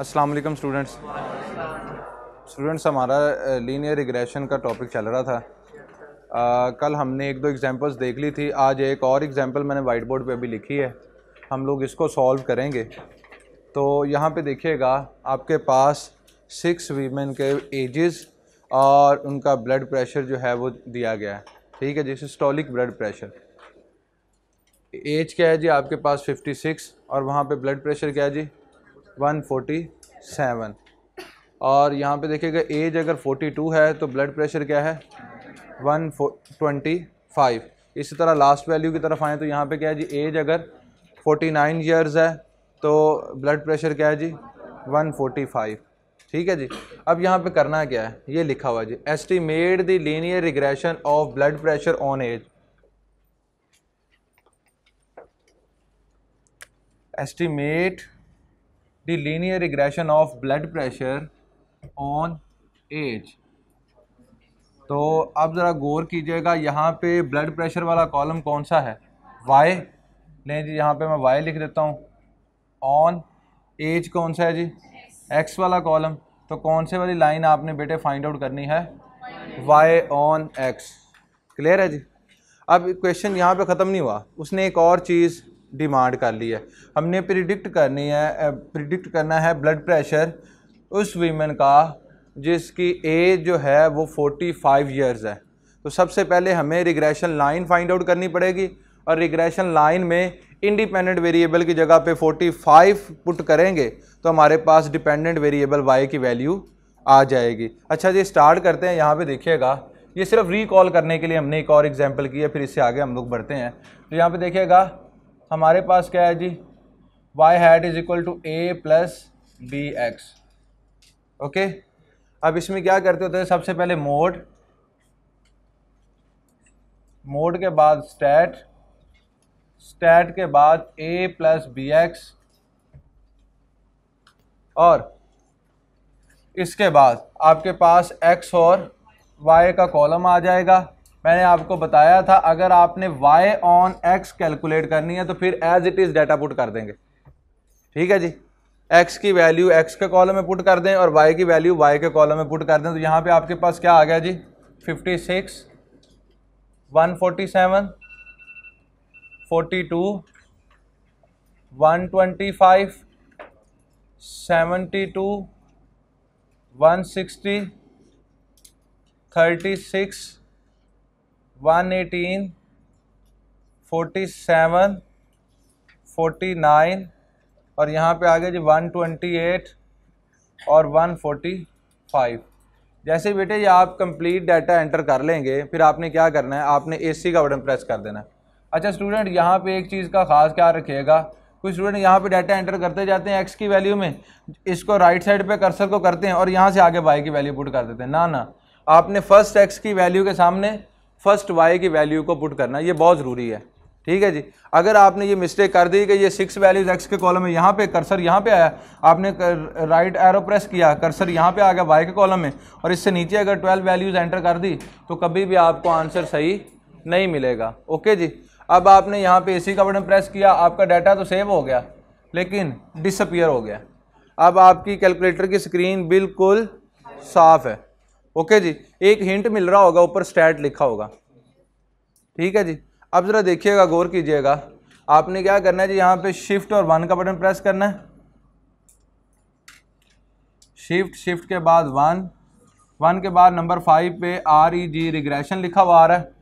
Aslam students students हमारा linear regression का topic चल रहा था आ, कल हमने एक दो एग्जांपल्स देख ली थी आज एक और एग्जांपल मैंने वाइट बोर्ड पर अभी लिखी है हम लोग इसको सॉल्व करेंगे तो यहाँ पे देखिएगा आपके पास सिक्स वीमेन के एजेस और उनका ब्लड प्रेशर जो है वो दिया गया है ठीक है जैसे स्टॉलिक ब्लड प्रेशर एज क्या है जी आपके पास 56 और वहाँ पे ब्लड प्रेशर क्या है जी 147 और यहाँ पे देखिएगा एज अगर 42 है तो ब्लड प्रेशर क्या है वन ट्वेंटी फाइव इसी तरह लास्ट वैल्यू की तरफ आए तो यहाँ पे क्या है जी एज अगर 49 इयर्स है तो ब्लड प्रेशर क्या है जी 145 ठीक है जी अब यहाँ पे करना क्या है ये लिखा हुआ जी estimate the linear regression of blood pressure on age estimate the linear regression of blood pressure on age तो अब ज़रा गौर कीजिएगा यहाँ पे ब्लड प्रेशर वाला कॉलम कौन सा है वाई नहीं जी यहाँ पे मैं वाई लिख देता हूँ ऑन एज कौन सा है जी एक्स वाला कॉलम तो कौन से वाली लाइन आपने बेटे फाइंड आउट करनी है वाई ऑन एक्स क्लियर है जी अब क्वेश्चन यहाँ पे ख़त्म नहीं हुआ उसने एक और चीज़ डिमांड कर ली है हमने प्रिडिक्ट करनी है प्रिडिक्ट करना है ब्लड प्रेशर उस वीमेन का जिसकी एज जो है वो 45 इयर्स है तो सबसे पहले हमें रिग्रेशन लाइन फाइंड आउट करनी पड़ेगी और रिग्रेशन लाइन में इंडिपेंडेंट वेरिएबल की जगह पे 45 पुट करेंगे तो हमारे पास डिपेंडेंट वेरिएबल वाई की वैल्यू आ जाएगी अच्छा जी स्टार्ट करते हैं यहाँ पे देखिएगा ये सिर्फ रिकॉल करने के लिए हमने एक और एग्जांपल की है फिर इससे आगे हम लोग बढ़ते हैं तो यहाँ पे देखिएगा हमारे पास क्या है जी Y hat is equal to A plus B X okay अब इसमें क्या करते होते हैं सबसे पहले मोड मोड के बाद स्टैट स्टैट के बाद ए प्लस बी एक्स और इसके बाद आपके पास एक्स और वाई का कॉलम आ जाएगा मैंने आपको बताया था अगर आपने y ऑन x कैलकुलेट करनी है तो फिर as it is data put कर देंगे ठीक है जी x की वैल्यू x के कॉलम में पुट कर दें और y की वैल्यू y के कॉलम में पुट कर दें तो यहाँ पे आपके पास क्या आ गया जी 56, 147, 42, 125, 72, 160, 36 one eighteen forty seven forty nine और यहाँ पे आ गया जी वन ट्वेंटी एट और वन फोर्टी फाइव जैसे बेटे ये आप कंप्लीट डाटा एंटर कर लेंगे फिर आपने क्या करना है आपने एसी का बटन प्रेस कर देना अच्छा स्टूडेंट यहाँ पे एक चीज़ का ख़ास क्या रखिएगा कुछ स्टूडेंट यहाँ पे डाटा एंटर करते जाते हैं एक्स की वैल्यू में इसको राइट साइड पे कर्सर को करते हैं और यहाँ से आगे वाई की वैल्यू पुट कर देते हैं ना ना आपने फर्स्ट एक्स की वैल्यू के सामने फर्स्ट वाई की वैल्यू को पुट करना ये बहुत ज़रूरी है ठीक है जी अगर आपने ये मिस्टेक कर दी कि ये सिक्स वैल्यूज एक्स के कॉलम में यहाँ पे कर्सर यहाँ पे आया आपने राइट एरो प्रेस किया कर्सर यहाँ पे आ गया वाई के कॉलम में और इससे नीचे अगर ट्वेल्व वैल्यूज एंटर कर दी तो कभी भी आपको आंसर सही नहीं मिलेगा ओके जी अब आपने यहाँ पे इसी का बटन प्रेस किया आपका डाटा तो सेव हो गया लेकिन डिसअपियर हो गया अब आपकी कैलकुलेटर की स्क्रीन बिल्कुल साफ़ है ओके जी एक हिंट मिल रहा होगा ऊपर स्टैट लिखा होगा ठीक है जी अब ज़रा देखिएगा गौर कीजिएगा आपने क्या करना है जी यहाँ पे शिफ्ट और वन का बटन प्रेस करना है शिफ्ट शिफ्ट के बाद वन वन के बाद नंबर फाइव पे आर ई जी रिग्रेशन लिखा हुआ आ रहा है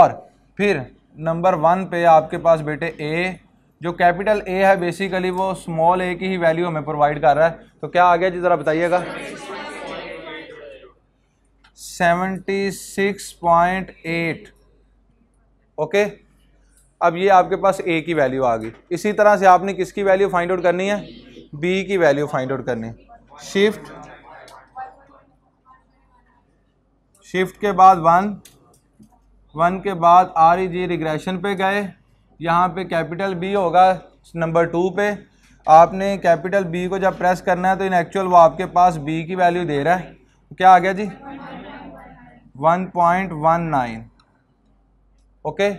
और फिर नंबर वन पे आपके पास बेटे ए जो कैपिटल ए है बेसिकली वो स्मॉल ए की ही वैल्यू हमें प्रोवाइड कर रहा है तो क्या आ गया जी ज़रा बताइएगा 76.8 ओके अब ये आपके पास ए की वैल्यू आ गई इसी तरह से आपने किसकी वैल्यू फाइंड आउट करनी है बी की वैल्यू फाइंड आउट करनी है शिफ्ट शिफ्ट के बाद वन वन के बाद आर ई जी रिग्रेशन पे गए यहाँ पे कैपिटल बी होगा नंबर टू पे आपने कैपिटल बी को जब प्रेस करना है तो इन एक्चुअल वो आपके पास बी की वैल्यू दे रहा है क्या आ गया जी 1.19 ओके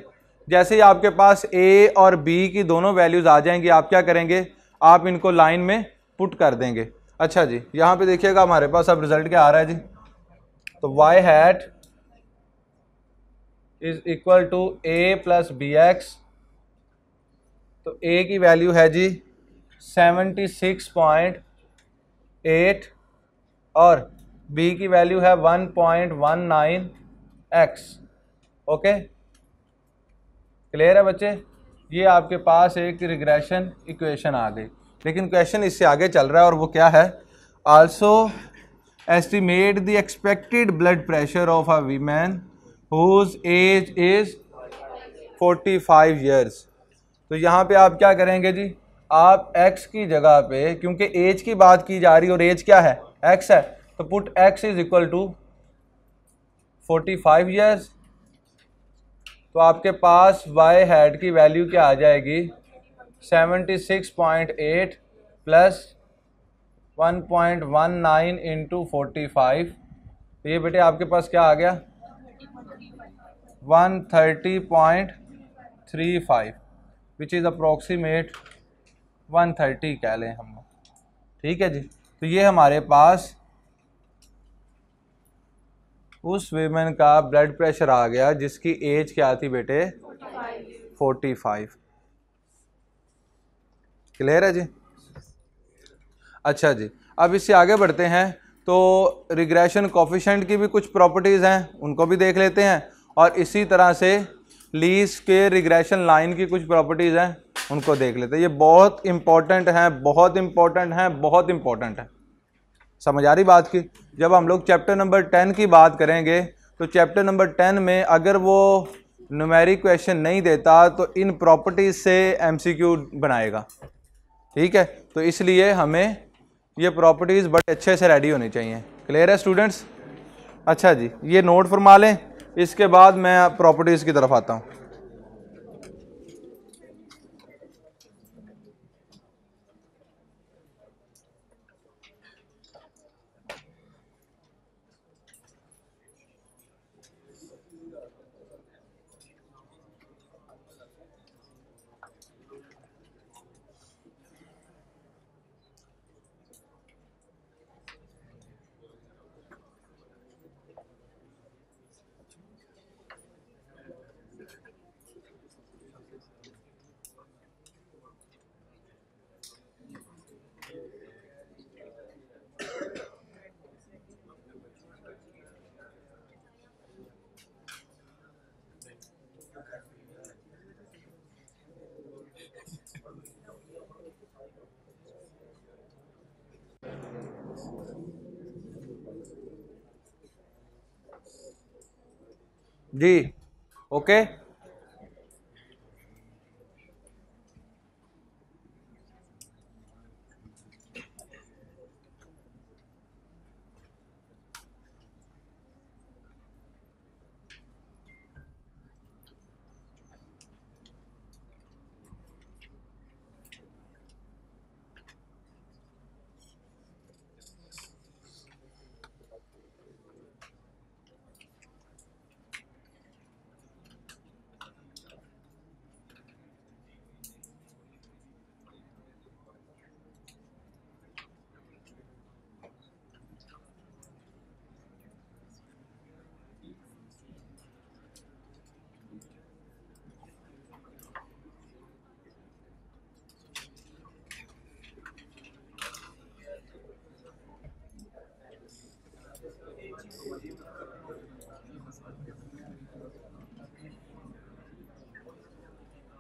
जैसे ही आपके पास ए और बी की दोनों वैल्यूज़ आ जाएंगी आप क्या करेंगे आप इनको लाइन में पुट कर देंगे अच्छा जी यहाँ पे देखिएगा हमारे पास अब रिजल्ट क्या आ रहा है जी तो Y hat is equal to A plus B X तो ए की वैल्यू है जी सेवेंटी सिक्स पॉइंट एट और b की वैल्यू है एक्स ओके क्लियर है बच्चे ये आपके पास एक रिग्रेशन इक्वेशन आ गई लेकिन क्वेश्चन इससे आगे चल रहा है और वो क्या है also estimate the expected blood pressure of a woman whose age is 45 years तो यहाँ पे आप क्या करेंगे जी आप x की जगह पे क्योंकि एज की बात की जा रही और एज क्या है x है तो put X is equal to forty five years तो आपके पास वाई हैड की वैल्यू क्या आ जाएगी seventy six point eight plus one point one nine into forty five तो ये बेटे आपके पास क्या आ गया one thirty point three five which is approximate one thirty कह लें हम ठीक है जी तो ये हमारे पास उस वीमेन का ब्लड प्रेशर आ गया जिसकी एज क्या थी बेटे फोर्टी फाइव क्लियर है जी अच्छा जी अब इससे आगे बढ़ते हैं तो रिग्रेशन कॉफिशेंट की भी कुछ प्रॉपर्टीज़ हैं उनको भी देख लेते हैं और इसी तरह से लीज के रिग्रेशन लाइन की कुछ प्रॉपर्टीज़ हैं उनको देख लेते हैं ये बहुत इंपॉर्टेंट हैं बहुत इंपॉर्टेंट हैं बहुत इंपॉर्टेंट है समझ आ रही बात की जब हम लोग चैप्टर नंबर टेन की बात करेंगे तो चैप्टर नंबर टेन में अगर वो नुमेरिक क्वेश्चन नहीं देता तो इन प्रॉपर्टीज से एमसीक्यू बनाएगा ठीक है तो इसलिए हमें ये प्रॉपर्टीज़ बड़े अच्छे से रेडी होनी चाहिए क्लियर है स्टूडेंट्स अच्छा जी ये नोट फरमा लें इसके बाद मैं प्रॉपर्टीज़ की तरफ आता हूँ जी ओके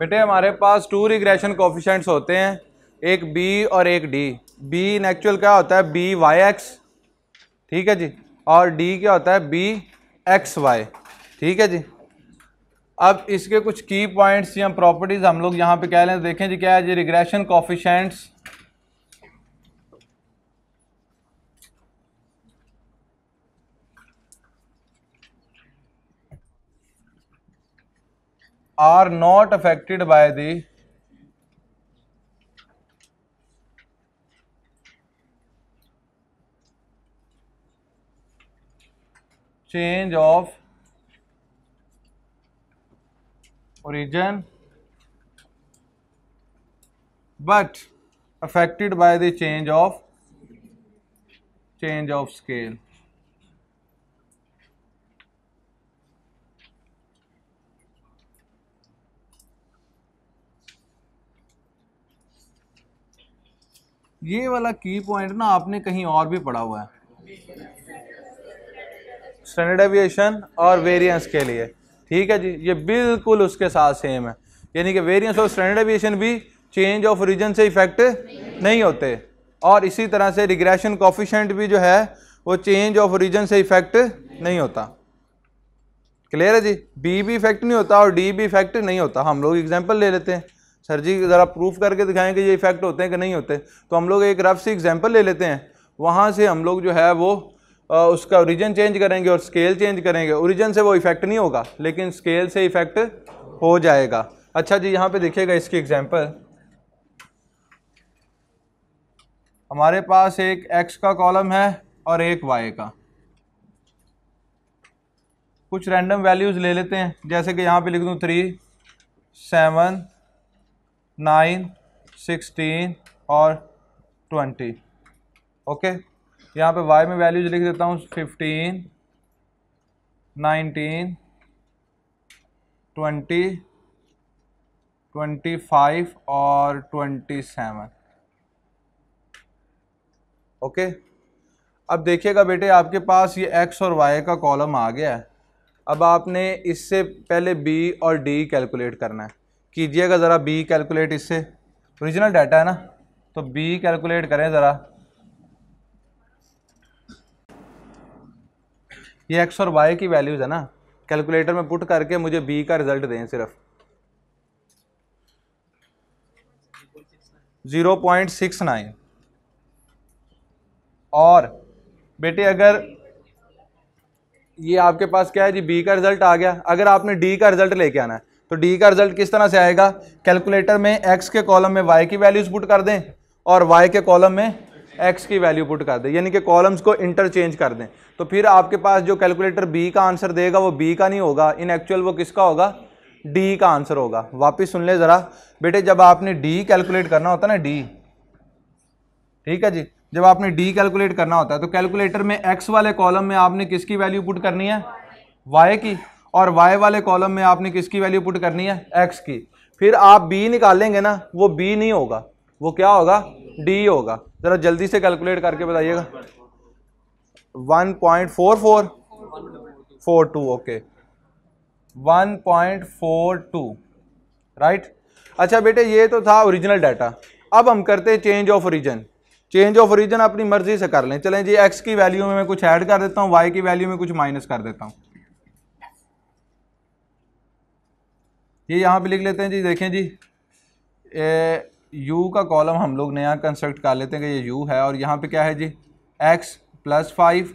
बेटे हमारे पास टू रिग्रेशन कोफिशेंट्स होते हैं एक बी और एक डी बी इन एक्चुअल क्या होता है बी वाई एक्स ठीक है जी और डी क्या होता है बी एक्स वाई ठीक है जी अब इसके कुछ की पॉइंट्स या प्रॉपर्टीज़ हम लोग यहाँ पे कह लें देखें जी क्या है जी regression coefficients are not affected by the change of origin but affected by the change of change of scale ये वाला की पॉइंट ना आपने कहीं और भी पढ़ा हुआ है स्टैंडर्ड एविएशन और वेरिएंस के लिए ठीक है जी ये बिल्कुल उसके साथ सेम है यानी कि वेरिएंस और स्टैंडर्ड एविएशन भी चेंज ऑफ रीजन से इफेक्ट नहीं होते और इसी तरह से रिग्रेशन कॉफिशेंट भी जो है वो चेंज ऑफ रीजन से इफेक्ट नहीं होता क्लियर है जी बी भी इफेक्ट नहीं होता और डी भी इफेक्ट नहीं होता हम लोग एग्जाम्पल ले लेते हैं सर जी ज़रा प्रूफ करके दिखाएं कि ये इफ़ेक्ट होते हैं कि नहीं होते तो हम लोग एक रफ सी एग्जाम्पल ले लेते हैं वहाँ से हम लोग जो है वो आ, उसका ओरिजन चेंज करेंगे और स्केल चेंज करेंगे ओरिजन से वो इफ़ेक्ट नहीं होगा लेकिन स्केल से इफ़ेक्ट हो जाएगा अच्छा जी यहाँ पे देखिएगा इसकी एग्जाम्पल हमारे पास एक एक्स का कॉलम है और एक वाई का कुछ रैंडम वैल्यूज़ ले लेते हैं जैसे कि यहाँ पे लिख दूँ थ्री सेवन नाइन सिक्सटीन और ट्वेंटी ओके यहाँ पे वाई में वैल्यूज लिख देता हूँ fifteen nineteen twenty twenty five और ट्वेंटी सेवन ओके अब देखिएगा बेटे आपके पास ये एक्स और वाई का कॉलम आ गया है अब आपने इससे पहले बी और डी कैलकुलेट करना है कीजिएगा ज़रा बी कैलकुलेट इससे ओरिजिनल डाटा है ना तो बी कैलकुलेट करें ज़रा ये एक्स और वाई की वैल्यूज़ है ना कैलकुलेटर में पुट करके मुझे बी का रिजल्ट दें सिर्फ ज़ीरो पॉइंट सिक्स नाइन और बेटे अगर ये आपके पास क्या है जी बी का रिजल्ट आ गया अगर आपने डी का रिजल्ट लेके आना है तो डी का रिजल्ट किस तरह से आएगा कैलकुलेटर में एक्स के कॉलम में वाई की वैल्यूज पुट कर दें और वाई के कॉलम में एक्स की वैल्यू पुट कर दें यानी कि कॉलम्स को इंटरचेंज कर दें तो फिर आपके पास जो कैलकुलेटर बी का आंसर देगा वो बी का नहीं होगा इन एक्चुअल वो किसका होगा डी का आंसर होगा वापस सुन ले ज़रा बेटे जब आपने डी कैलकुलेट करना होता ना डी ठीक है जी जब आपने डी कैलकुलेट करना होता है तो कैलकुलेटर में एक्स वाले कॉलम में आपने किसकी वैल्यू पुट करनी है वाई की और y वाले कॉलम में आपने किसकी वैल्यू पुट करनी है x की फिर आप b निकालेंगे ना वो b नहीं होगा वो क्या होगा d होगा ज़रा जल्दी से कैलकुलेट करके बताइएगा 1.4442 ओके 1.42 राइट अच्छा बेटे ये तो था ओरिजिनल डाटा अब हम करते हैं change of origin change of origin अपनी मर्जी से कर लें चलें जी एक्स की वैल्यू में मैं कुछ ऐड कर देता हूँ वाई की वैल्यू में कुछ माइनस कर देता हूँ ये यहाँ पे लिख लेते हैं जी देखें जी ए, यू का कॉलम हम लोग नया कंस्ट्रक्ट कर लेते हैं कि ये यू है और यहाँ पे क्या है जी एक्स प्लस फाइव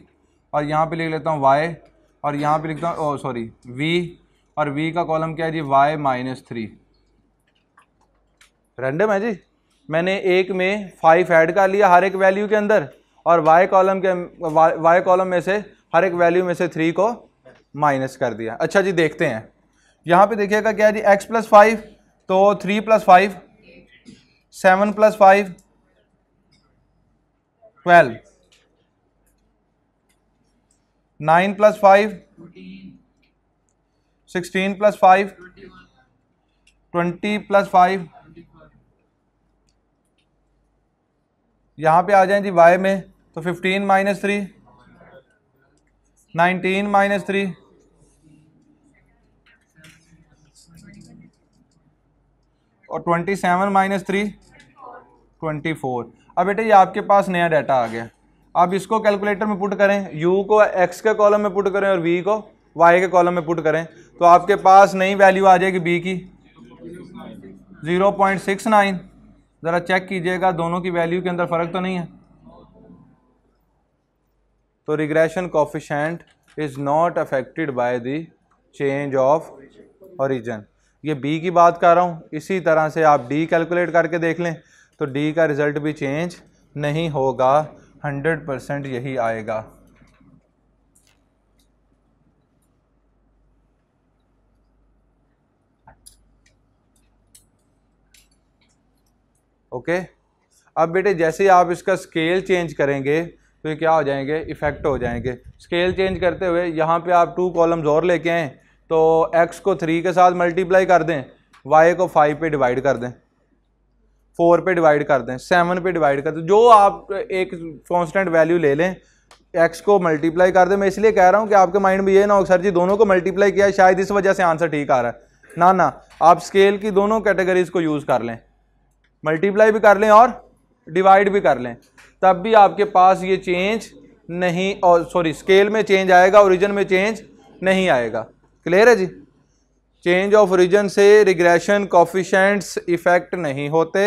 और यहाँ पे लिख लेता हूँ वाई और यहाँ पे लिखता हूँ ओ सॉरी वी और वी का कॉलम क्या है जी वाई माइनस थ्री रेंडम है जी मैंने एक में फाइव ऐड कर लिया हर एक वैल्यू के अंदर और वाई कॉलम के वाई कॉलम में से हर एक वैल्यू में से थ्री को माइनस कर दिया अच्छा जी देखते हैं यहाँ पे देखिएगा क्या जी x प्लस फाइव तो three plus five seven plus five twelve nine plus five sixteen plus five twenty plus five यहाँ पे आ जाए जी y में तो fifteen minus three nineteen minus three और twenty seven minus three twenty four अब बेटे ये आपके पास नया डाटा आ गया आप इसको कैलकुलेटर में पुट करें यू को एक्स के कॉलम में पुट करें और वी को वाई के कॉलम में पुट करें तो आपके पास नई वैल्यू आ जाएगी बी की ज़ीरो पॉइंट सिक्स नाइन ज़रा चेक कीजिएगा दोनों की वैल्यू के अंदर फ़र्क तो नहीं है तो regression coefficient is not affected by the change of origin ये बी की बात कर रहा हूँ इसी तरह से आप डी कैलकुलेट करके देख लें तो डी का रिज़ल्ट भी चेंज नहीं होगा हंड्रेड परसेंट यही आएगा ओके अब बेटे जैसे ही आप इसका स्केल चेंज करेंगे तो ये क्या हो जाएंगे इफ़ेक्ट हो जाएंगे स्केल चेंज करते हुए यहाँ पे आप टू कॉलम्स और लेके आए तो एक्स को थ्री के साथ मल्टीप्लाई कर दें वाई को फाइव पे डिवाइड कर दें फोर पे डिवाइड कर दें सेवन पे डिवाइड कर दें जो आप एक कॉन्स्टेंट वैल्यू ले लें एक्स को मल्टीप्लाई कर दें मैं इसलिए कह रहा हूँ कि आपके माइंड में ये ना हो सर जी दोनों को मल्टीप्लाई किया शायद इस वजह से आंसर ठीक आ रहा है ना ना आप स्केल की दोनों कैटेगरीज को यूज़ कर लें मल्टीप्लाई भी कर लें और डिवाइड भी कर लें तब भी आपके पास ये चेंज नहीं और सॉरी स्केल में चेंज आएगा ओरिजिन में चेंज नहीं आएगा क्लियर है जी चेंज ऑफ रीजन से रिग्रेशन कॉफिशेंट्स इफेक्ट नहीं होते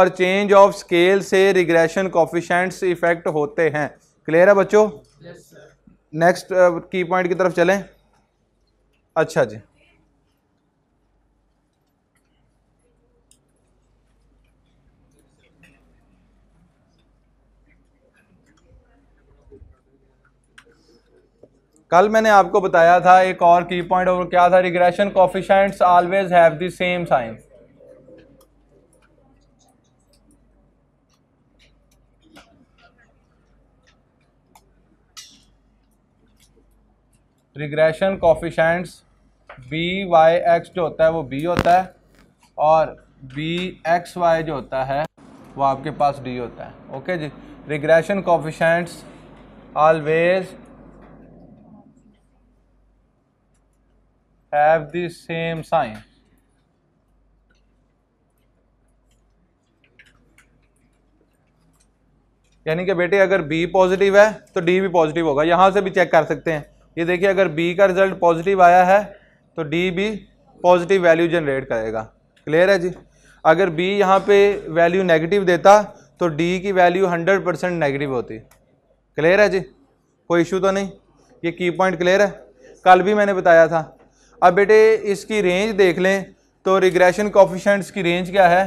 और चेंज ऑफ स्केल से रिग्रेशन कॉफिशेंट्स इफेक्ट होते हैं क्लियर है बच्चों नेक्स्ट की पॉइंट की तरफ चलें अच्छा जी कल मैंने आपको बताया था एक और की पॉइंट और क्या था regression coefficients always have the same sign regression coefficients B Y X जो होता है वो बी होता है और बी एक्स वाई जो होता है वो आपके पास डी होता है ओके जी regression coefficients always have the same sign. यानी कि बेटे अगर B पॉजिटिव है तो D भी पॉजिटिव होगा यहां से भी चेक कर सकते हैं ये देखिए अगर B का रिजल्ट पॉजिटिव आया है तो D भी पॉजिटिव वैल्यू जनरेट करेगा क्लियर है जी अगर B यहाँ पे वैल्यू नेगेटिव देता तो D की वैल्यू 100 परसेंट नेगेटिव होती क्लियर है जी कोई इशू तो नहीं ये की पॉइंट क्लियर है कल भी मैंने बताया था अब बेटे इसकी रेंज देख लें तो रिग्रेशन कॉफिशेंट्स की रेंज क्या है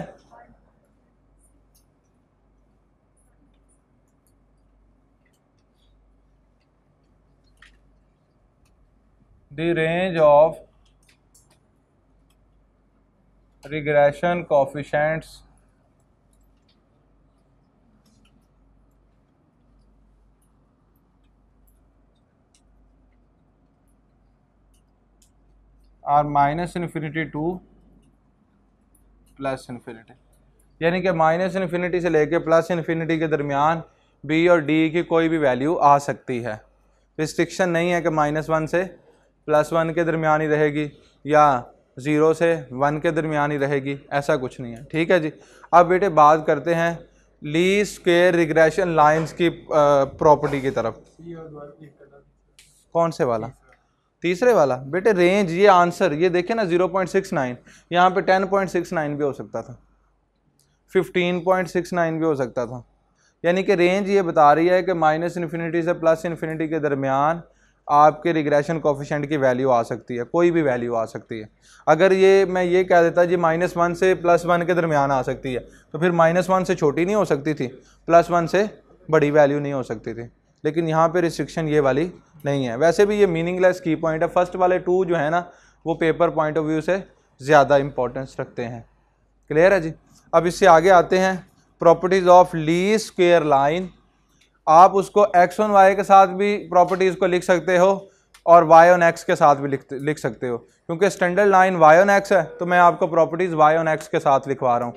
the range of regression coefficients और minus infinity to plus infinity यानी कि माइनस इन्फिनिटी से लेके प्लस इन्फिनिटी के दरमियान बी और डी की कोई भी वैल्यू आ सकती है रिस्ट्रिक्शन नहीं है कि माइनस वन से प्लस वन के दरमियान ही रहेगी या ज़ीरो से वन के दरमियान ही रहेगी ऐसा कुछ नहीं है ठीक है जी अब बेटे बात करते हैं ली स्केयर रिग्रेशन लाइंस की प्रॉपर्टी की तरफ कौन से वाला तीसरे वाला बेटे रेंज ये आंसर ये देखे ना जीरो पॉइंट सिक्स नाइन यहाँ पे टेन पॉइंट सिक्स नाइन भी हो सकता था फिफ्टीन पॉइंट सिक्स नाइन भी हो सकता था यानी कि रेंज ये बता रही है कि माइनस इन्फिनिटी से प्लस इन्फिनिटी के दरमियान आपके रिग्रेशन कोफिशेंट की वैल्यू आ सकती है कोई भी वैल्यू आ सकती है अगर ये मैं ये कह देता जी माइनस वन से प्लस वन के दरमियान आ सकती है तो फिर माइनस वन से छोटी नहीं हो सकती थी प्लस वन से बड़ी वैल्यू नहीं हो सकती थी लेकिन यहाँ पे रिस्ट्रिक्शन ये वाली नहीं है वैसे भी ये मीनिंगलेस की पॉइंट है फर्स्ट वाले टू जो है ना वो पेपर पॉइंट ऑफ व्यू से ज़्यादा इंपॉर्टेंस रखते हैं क्लियर है जी अब इससे आगे आते हैं प्रॉपर्टीज़ ऑफ ली स्क्वेयर लाइन आप उसको एक्स ऑन वाई के साथ भी प्रॉपर्टीज़ को लिख सकते हो और वाई ऑन एक्स के साथ भी लिख लिख सकते हो क्योंकि standard line Y on X है तो मैं आपको प्रॉपर्टीज़ वाई ऑन एक्स के साथ लिखवा रहा हूँ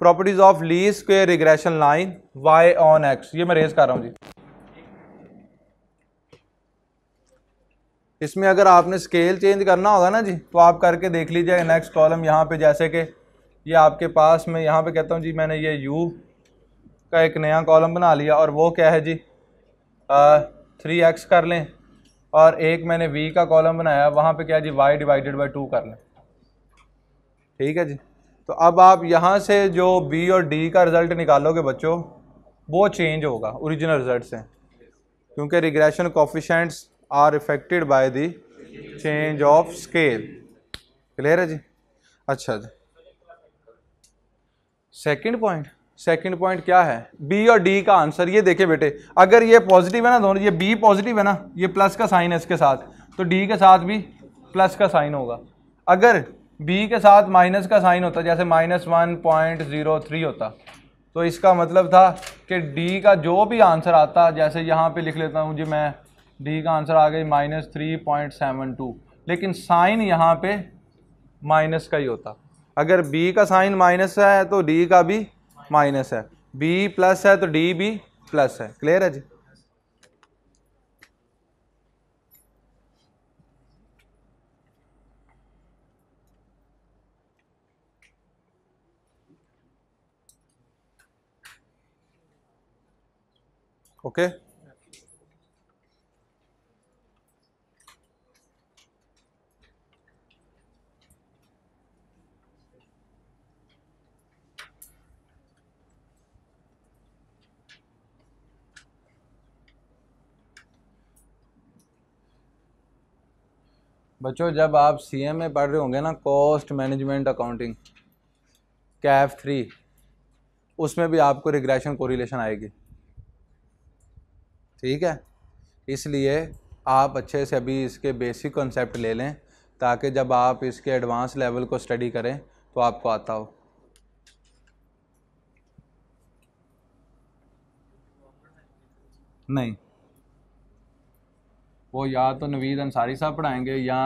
प्रॉपर्टीज़ ऑफ ली square regression line Y on X ये मैं रेज कर रहा हूँ जी इसमें अगर आपने स्केल चेंज करना होगा ना जी तो आप करके देख लीजिएगा नेक्स्ट कॉलम यहाँ पे जैसे कि ये आपके पास में यहाँ पे कहता हूँ जी मैंने ये यू का एक नया कॉलम बना लिया और वो क्या है जी थ्री एक्स कर लें और एक मैंने वी का कॉलम बनाया वहाँ पे क्या है जी वाई डिवाइडेड बाई टू कर लें ठीक है जी तो अब आप यहाँ से जो बी और डी का रिज़ल्ट निकालोगे बच्चों वो चेंज होगा ओरिजिनल रिज़ल्ट से क्योंकि regression coefficients are affected by the change of scale clear है जी अच्छा जी सेकेंड पॉइंट सेकेंड पॉइंट क्या है बी और डी का आंसर ये देखे बेटे अगर ये पॉजिटिव है ना दोनों ये बी पॉजिटिव है ना ये प्लस का साइन है इसके साथ तो डी के साथ भी प्लस का साइन होगा अगर बी के साथ माइनस का साइन होता जैसे minus one point zero three होता तो इसका मतलब था कि डी का जो भी आंसर आता जैसे यहाँ पे लिख लेता हूँ जी मैं डी का आंसर आ गई minus three point seven two लेकिन साइन यहाँ पे माइनस का ही होता अगर बी का साइन माइनस है तो डी का भी माइनस है बी प्लस है तो डी भी प्लस है क्लियर है जी okay बच्चों जब आप सी एम ए पढ़ रहे होंगे ना cost management accounting CAF three उसमें भी आपको रिग्रेशन कोरिलेशन आएगी ठीक है इसलिए आप अच्छे से अभी इसके बेसिक कॉन्सेप्ट ले लें ताकि जब आप इसके एडवांस लेवल को स्टडी करें तो आपको आता हो नहीं वो या तो नवीद अंसारी साहब पढ़ाएंगे या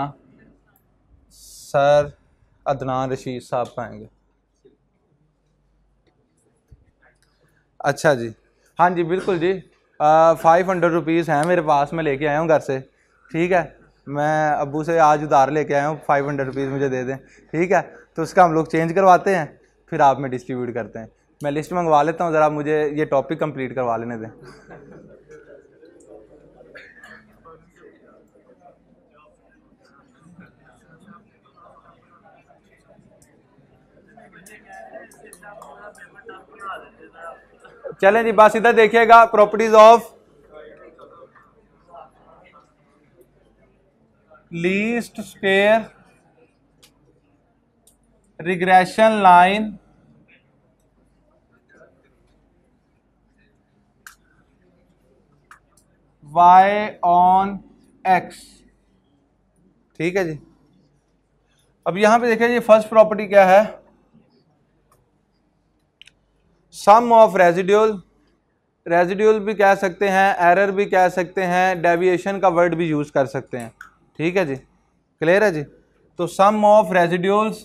सर अदनान रशीद साहब पढ़ाएंगे अच्छा जी हाँ जी बिल्कुल जी फाइव हंड्रेड रुपीज़ हैं मेरे पास मैं लेके आया हूँ घर से ठीक है मैं अबू से आज उधार लेके आया हूँ फाइव हंड्रेड रुपीज़ मुझे दे दें ठीक है तो उसका हम लोग चेंज करवाते हैं फिर आप में डिस्ट्रीब्यूट करते हैं मैं लिस्ट मंगवा लेता हूँ ज़रा मुझे ये टॉपिक कंप्लीट करवा लेने दें चलें जी बस इधर देखिएगा properties of least square regression line y on x ठीक है जी अब यहां पे देखिए जी फर्स्ट प्रॉपर्टी क्या है सम ऑफ रेजिड्यूल रेजिड्यूल भी कह सकते हैं एरर भी कह सकते हैं डेविएशन का वर्ड भी यूज़ कर सकते हैं ठीक है जी क्लियर है जी तो sum of residuals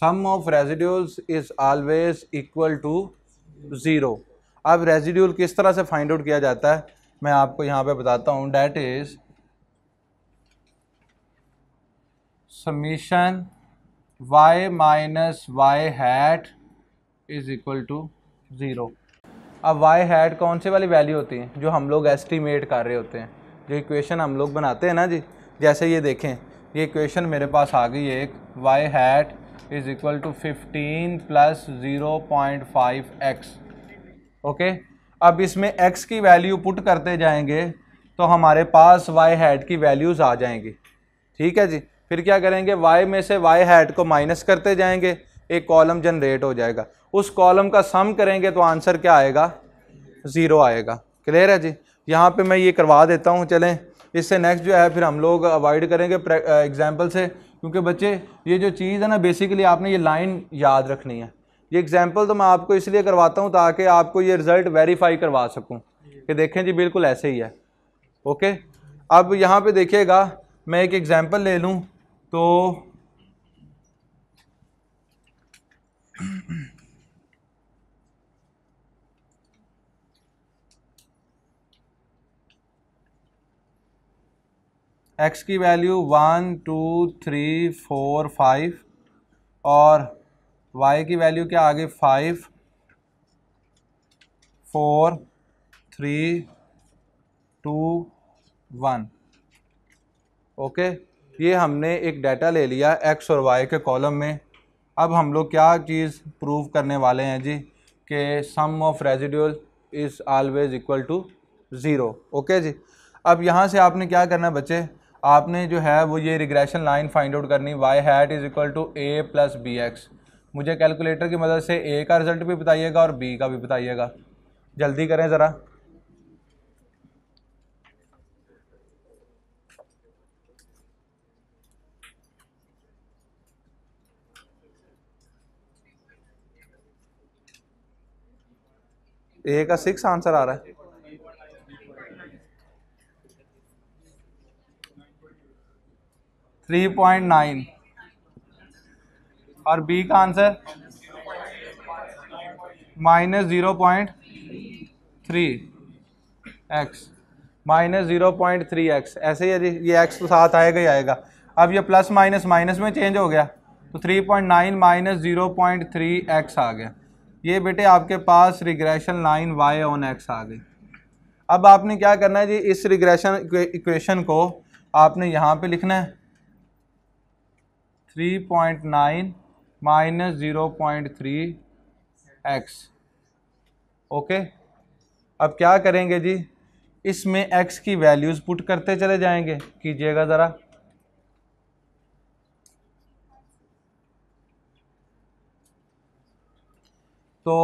sum of residuals is always equal to zero अब रेजिड्यूल किस तरह से फाइंड आउट किया जाता है मैं आपको यहाँ पे बताता हूँ that is summation y minus Y hat is equal to zero अब y हैट कौन सी वाली वैल्यू होती है जो हम लोग एस्टिमेट कर रहे होते हैं जो इक्वेशन हम लोग बनाते हैं ना जी जैसे ये देखें ये इक्वेशन मेरे पास आ गई एक y hat is equal to fifteen plus zero point five X okay अब इसमें एक्स की वैल्यू पुट करते जाएंगे तो हमारे पास वाई हैड की वैल्यूज़ आ जाएंगी ठीक है जी फिर क्या करेंगे वाई में से वाई हैड को माइनस करते जाएंगे एक कॉलम जनरेट हो जाएगा उस कॉलम का सम करेंगे तो आंसर क्या आएगा ज़ीरो आएगा क्लियर है जी यहाँ पे मैं ये करवा देता हूँ चलें इससे नेक्स्ट जो है फिर हम लोग अवॉइड करेंगे एग्जाम्पल से क्योंकि बच्चे ये जो चीज़ है ना बेसिकली आपने ये लाइन याद रखनी है ये एग्जाम्पल तो मैं आपको इसलिए करवाता हूँ ताकि आपको ये रिज़ल्ट वेरीफाई करवा सकूँ कि देखें जी बिल्कुल ऐसे ही है ओके अब यहाँ पे देखिएगा मैं एक एग्ज़ाम्पल ले लूँ तो एक्स की value one two three four five और वाई की वैल्यू क्या आ गई five four three two one okay ये हमने एक डाटा ले लिया एक्स और वाई के कॉलम में अब हम लोग क्या चीज़ प्रूव करने वाले हैं जी कि sum of residual is always equal to zero okay जी अब यहाँ से आपने क्या करना है बच्चे आपने जो है वो ये रिग्रेशन लाइन फाइंड आउट करनी Y hat is equal to A plus B X मुझे कैलकुलेटर की मदद से ए का रिज़ल्ट भी बताइएगा और बी का भी बताइएगा जल्दी करें ज़रा ए का सिक्स आंसर आ रहा है थ्री पॉइंट नाइन और बी का answer minus zero point three X minus zero point three X ऐसे ही ये एक्स तो साथ आएगा ही आएगा अब ये प्लस माइनस माइनस में चेंज हो गया तो three point nine minus zero point three X आ गया ये बेटे आपके पास regression line Y on X आ गई अब आपने क्या करना है जी इस रिग्रेशन इक्वेशन को आपने यहाँ पे लिखना है three point nine minus zero point three X okay अब क्या करेंगे जी इसमें एक्स की वैल्यूज़ पुट करते चले जाएंगे कीजिएगा ज़रा तो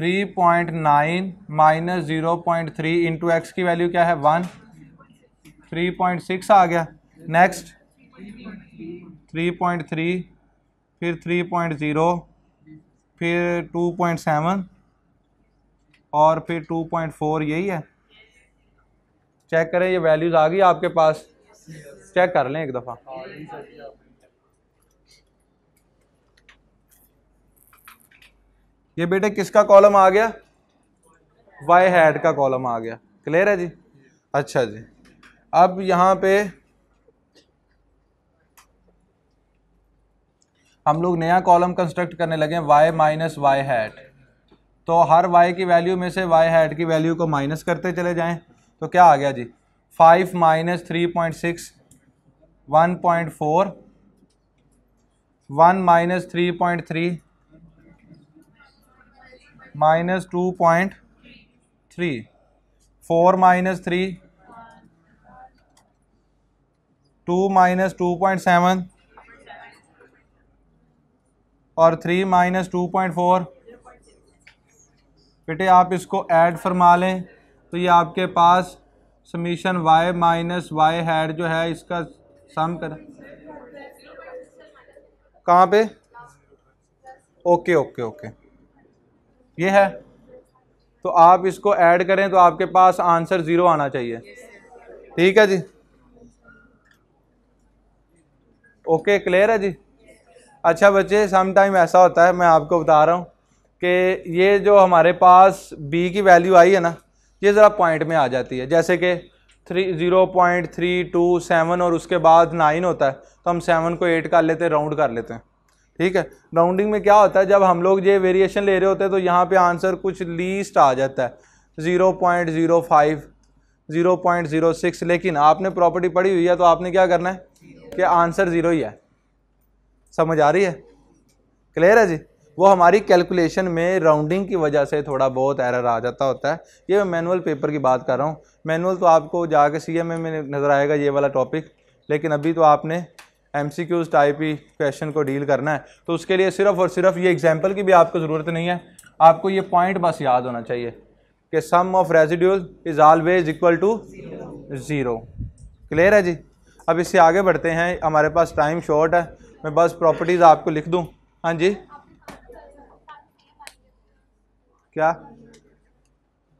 3.9 minus zero point three into X की वैल्यू क्या है वन 3.6 आ गया नेक्स्ट थ्री पॉइंट थ्री फिर थ्री पॉइंट ज़ीरो फिर टू पॉइंट सेवन और फिर टू पॉइंट फोर यही है चेक करें ये वैल्यूज़ आ गई आपके पास चेक कर लें एक दफ़ा ये बेटे किसका कॉलम आ गया वाई हैड का कॉलम आ गया क्लियर है जी अच्छा जी अब यहाँ पे हम लोग नया कॉलम कंस्ट्रक्ट करने लगे वाई माइनस वाई हैट तो हर वाई की वैल्यू में से वाई हैट की वैल्यू को माइनस करते चले जाएं तो क्या आ गया जी five minus three point six one point four one minus three point three minus two point three four minus three two minus two point seven और three minus two point four बेटे आप इसको ऐड फरमा लें तो ये आपके पास summation Y minus Y hat जो है इसका सम कर कहाँ पे ओके ओके ओके ये है तो आप इसको ऐड करें तो आपके पास आंसर ज़ीरो आना चाहिए ठीक है जी ओके क्लियर है जी अच्छा बच्चे सम टाइम ऐसा होता है मैं आपको बता रहा हूँ कि ये जो हमारे पास बी की वैल्यू आई है ना ये ज़रा पॉइंट में आ जाती है जैसे कि three zero point three two seven और उसके बाद नाइन होता है तो हम सेवन को एट कर लेते हैं राउंड कर लेते हैं ठीक है राउंडिंग में क्या होता है जब हम लोग ये वेरिएशन ले रहे होते हैं तो यहाँ पे आंसर कुछ लीस्ट आ जाता है zero point zero five zero point zero six लेकिन आपने प्रॉपर्टी पढ़ी हुई है तो आपने क्या करना है कि आंसर ज़ीरो ही है समझ आ रही है क्लियर है जी वो हमारी कैलकुलेशन में राउंडिंग की वजह से थोड़ा बहुत एरर आ जाता होता है ये मैं मैनुअल पेपर की बात कर रहा हूँ मैनुअल तो आपको जाके सी एम में नज़र आएगा ये वाला टॉपिक लेकिन अभी तो आपने एम सी क्यूज़ टाइप ही क्वेश्चन को डील करना है तो उसके लिए सिर्फ और सिर्फ ये एग्जाम्पल की भी आपको ज़रूरत नहीं है आपको ये पॉइंट बस याद होना चाहिए कि sum of residual is always equal to zero clear है जी अब इससे आगे बढ़ते हैं हमारे पास टाइम शॉर्ट है मैं बस प्रॉपर्टीज़ आपको लिख दूँ हाँ जी क्या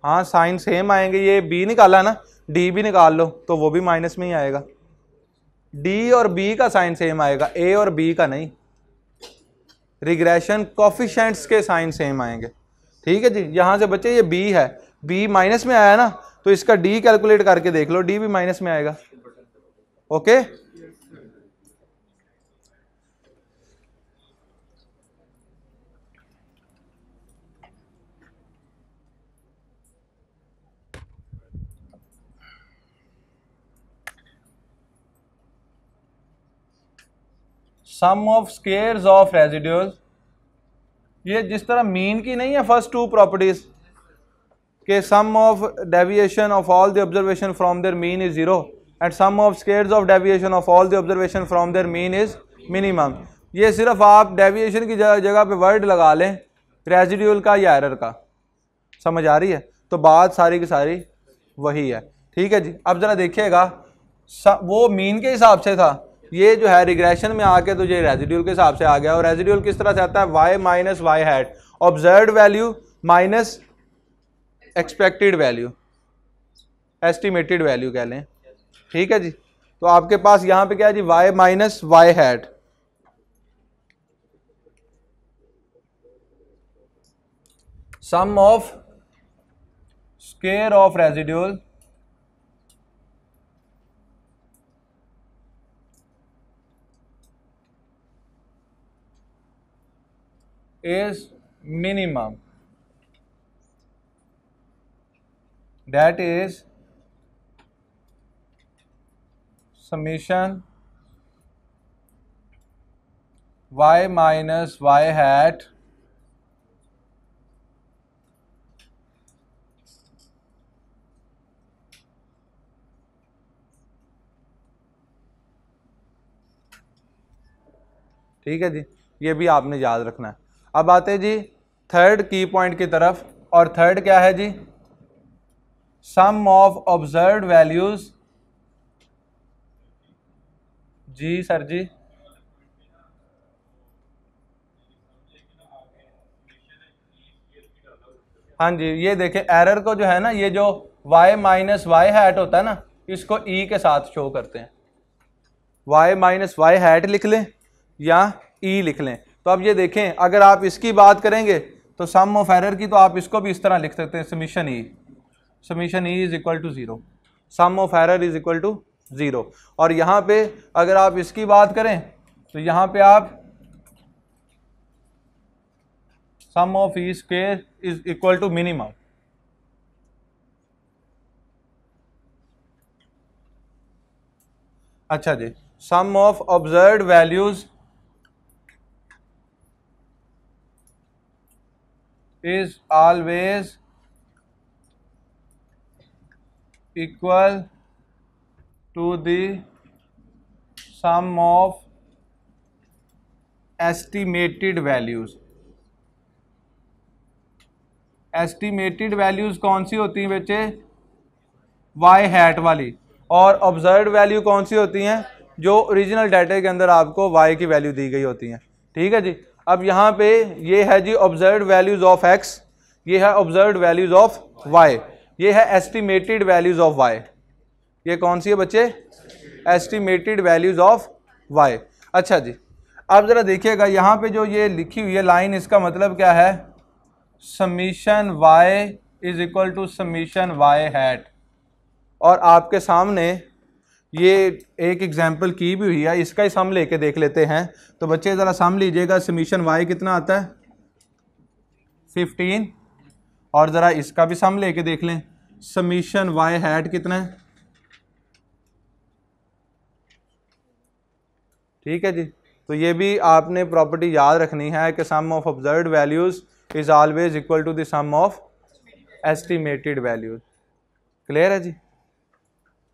हाँ साइन सेम आएंगे ये बी निकाला ना डी भी निकाल लो तो वो भी माइनस में ही आएगा डी और बी का साइन सेम आएगा ए और बी का नहीं रिग्रेशन कॉफिशेंट्स के साइन सेम आएंगे ठीक है जी यहाँ से बच्चे ये बी है बी माइनस में आया ना तो इसका डी कैलकुलेट करके देख लो डी भी माइनस में आएगा okay sum of squares of residues ये जिस तरह मीन की नहीं है फर्स्ट टू प्रॉपर्टीज के sum of deviation of all the observation from their mean is zero and sum of squares of deviation of all the observation from their mean is minimum ये सिर्फ आप deviation की जगह पे word लगा लें residual का या एरर का समझ आ रही है तो बात सारी की सारी वही है ठीक है जी अब ज़रा देखिएगा वो मीन के हिसाब से था ये जो है रिग्रेशन में आके तो ये रेजिड्यूल के हिसाब से आ गया और रेजिड्यूल किस तरह से आता है Y minus Y hat observe value minus expected value estimated value कह लें ठीक है जी तो आपके पास यहां पे क्या है जी Y minus Y hat sum of square of residual is minimum that is summation y minus y hat ठीक है जी ये भी आपने याद रखना है अब आते जी थर्ड की पॉइंट की तरफ और थर्ड क्या है जी सम ऑफ ऑब्जर्व वैल्यूज जी सर जी हाँ जी ये देखे एरर को जो है ना ये जो y माइनस वाई हैट होता है ना इसको e के साथ शो करते हैं y माइनस वाई हैट लिख लें या e लिख लें तो अब ये देखें अगर आप इसकी बात करेंगे तो सम ऑफ एरर की तो आप इसको भी इस तरह लिख सकते हैं summation E summation E is equal to zero sum of error is equal to zero और यहाँ पे अगर आप इसकी बात करें तो यहाँ पे आप sum of E square is equal to minimum अच्छा जी sum of observe values is always equal to the sum of estimated values estimated values कौन सी होती हैं बच्चे y hat वाली और observed value कौन सी होती हैं जो original data के अंदर आपको y की value दी गई होती हैं ठीक है जी अब यहाँ पे ये है जी ऑब्जर्व वैल्यूज ऑफ एक्स ये है ऑब्जर्व वैल्यूज ऑफ वाई ये है एस्टिमेटेड वैल्यूज ऑफ वाई ये कौन सी है बच्चे एस्टिमेटेड वैल्यूज ऑफ वाई अच्छा जी अब ज़रा देखिएगा यहाँ पे जो ये लिखी हुई है लाइन इसका मतलब क्या है summation Y is equal to summation Y hat और आपके सामने ये एक एग्जाम्पल की भी हुई है इसका ही सम लेके देख लेते हैं तो बच्चे ज़रा सम लीजिएगा समीशन वाई कितना आता है फिफ्टीन और ज़रा इसका भी सम लेके देख लें समीशन वाई हैट कितना है ठीक है जी तो ये भी आपने प्रॉपर्टी याद रखनी है कि sum of observe values is always equal to the sum of estimated values clear है जी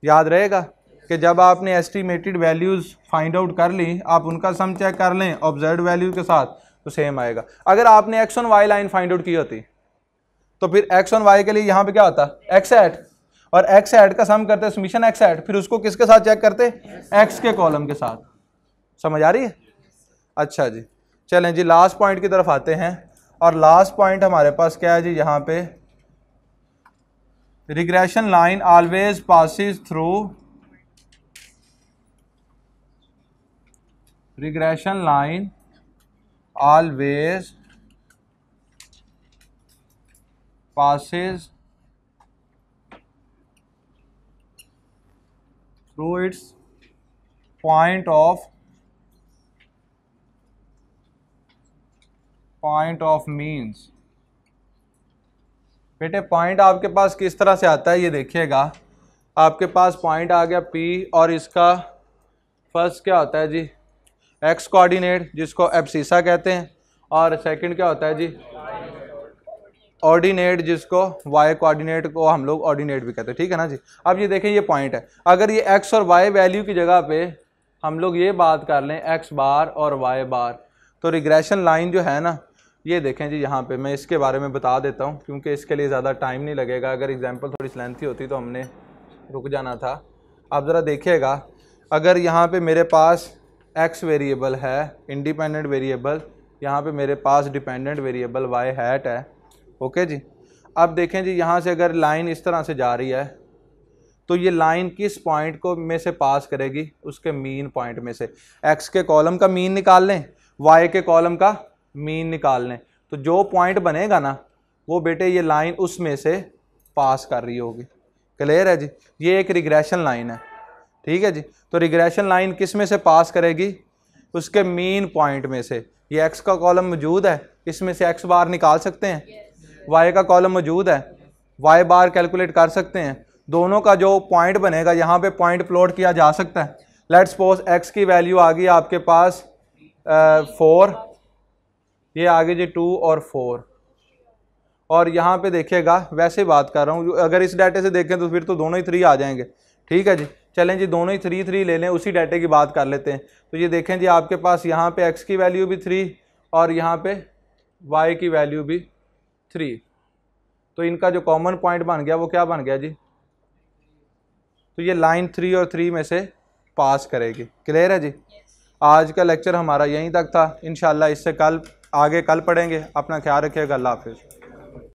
याद रहेगा कि जब आपने एस्टिमेटेड वैल्यूज़ फाइंड आउट कर ली आप उनका सम चेक कर लें ऑब्जर्व वैल्यू के साथ तो सेम आएगा अगर आपने X on Y line find out की होती तो फिर एक्स ऑन वाई के लिए यहाँ पे क्या होता एक्स एट और एक्स एट का सम करते समीशन एक्स एट फिर उसको किसके साथ चेक करते एक्स के कॉलम के साथ समझ आ रही है अच्छा जी चलें जी लास्ट पॉइंट की तरफ आते हैं और लास्ट पॉइंट हमारे पास क्या है जी यहाँ पे regression line always passes through regression line always passes through its point of point of means बेटे पॉइंट आपके पास किस तरह से आता है ये देखिएगा आपके पास पॉइंट आ गया पी और इसका फर्स्ट क्या होता है जी एक्स कोऑर्डिनेट जिसको एप्सीसा कहते हैं और सेकंड क्या होता है जी ऑर्डिनेट जिसको वाई कोऑर्डिनेट को हम लोग ऑर्डिनेट भी कहते हैं ठीक है ना जी अब ये देखें ये पॉइंट है अगर ये एक्स और वाई वैल्यू की जगह पे हम लोग ये बात कर लें एक्स बार और वाई बार तो रिग्रेशन लाइन जो है ना ये देखें जी यहाँ पे मैं इसके बारे में बता देता हूँ क्योंकि इसके लिए ज़्यादा टाइम नहीं लगेगा अगर एग्जाम्पल थोड़ी लेंथी होती तो हमने रुक जाना था आप ज़रा देखिएगा अगर यहाँ पे मेरे पास एक्स वेरिएबल है इंडिपेंडेंट वेरिएबल यहाँ पे मेरे पास डिपेंडेंट वेरिएबल वाई हैट है ओके जी अब देखें जी यहाँ से अगर लाइन इस तरह से जा रही है तो ये लाइन किस पॉइंट को में से पास करेगी उसके मीन पॉइंट में से एक्स के कॉलम का मीन निकाल लें वाई के कॉलम का मीन निकाल लें तो जो पॉइंट बनेगा ना वो बेटे ये लाइन उसमें से पास कर रही होगी क्लियर है जी ये एक रिग्रेशन लाइन है ठीक है जी तो रिग्रेशन लाइन किस में से पास करेगी उसके मेन पॉइंट में से ये एक्स का कॉलम मौजूद है इसमें से एक्स बार निकाल सकते हैं वाई का कॉलम मौजूद है वाई बार कैलकुलेट कर सकते हैं दोनों का जो पॉइंट बनेगा यहाँ पे पॉइंट प्लॉट किया जा सकता है लेट सपोज एक्स की वैल्यू आ गई आपके पास फोर ये आ गई जी टू और फोर और यहाँ पे देखिएगा वैसे बात कर रहा हूँ अगर इस डाटे से देखें तो फिर तो दोनों ही थ्री आ जाएंगे ठीक है जी चलें जी दोनों ही थ्री थ्री ले लें उसी डाटे की बात कर लेते हैं तो ये देखें जी आपके पास यहाँ पे एक्स की वैल्यू भी थ्री और यहाँ पे वाई की वैल्यू भी थ्री तो इनका जो कॉमन पॉइंट बन गया वो क्या बन गया जी तो ये लाइन थ्री और थ्री में से पास करेगी क्लियर है जी आज का लेक्चर हमारा यहीं तक था इन इससे कल आगे कल पढ़ेंगे अपना ख्याल रखिएगा अल्लाह हाफिज़